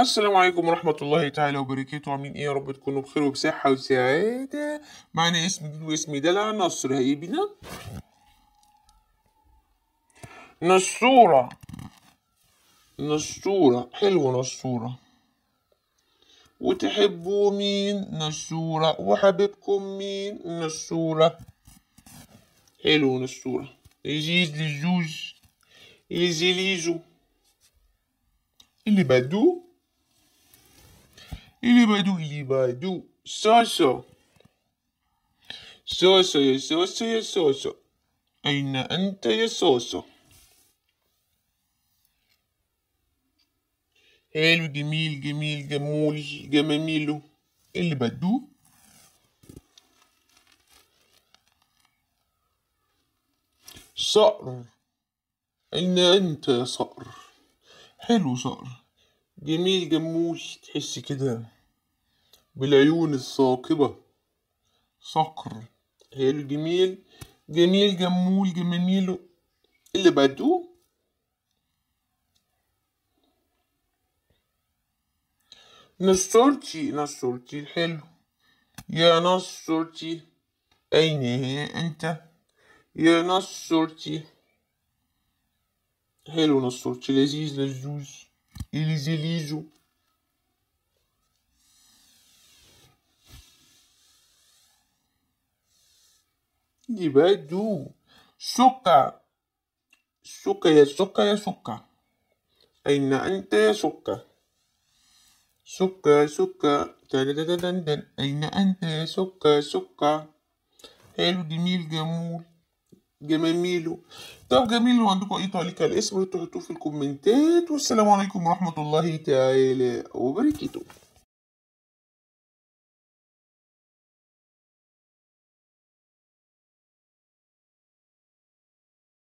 السلام عليكم ورحمة الله تعالى وبركاته عاملين ايه يا رب تكونوا بخير وبصحة وسعادة معانا اسم واسمي دلع نصر هي بنا نصورة نصورة حلوة نصورة وتحبوا مين نصورة وحبيبكم مين نصورة حلو نصورة لذيذ للزوز لزليزو اللي بدو Il est badou, il est badou. Soso. Soso يا سوسو يا سوسو. أين أنت يا سوسو؟ حلو جميل جميل جمول جماميلو. اللي بدو صقر أين أنت يا صقر؟ حلو صقر جميل جموش تحس كده بالعيون الثاقبة صقر حلو جميل جميل جمول جميلو اللي بدو نصرتي نصرتي الحلو يا نصرتي أين هي أنت يا نصرتي حلو نصرتي لذيذ لزوز eles et les Élisos. Ibadu, Soka, Soka ya Soka ya Soka. Aina anta ya Soka. Soka Soka, tadadadandan, Aina anta ya Soka Soka. Hello mil Gamoul. جميله طب جميل لو عندكم اي تعليق على الاسم تحطوه في الكومنتات والسلام عليكم ورحمه الله تعالى وبركاته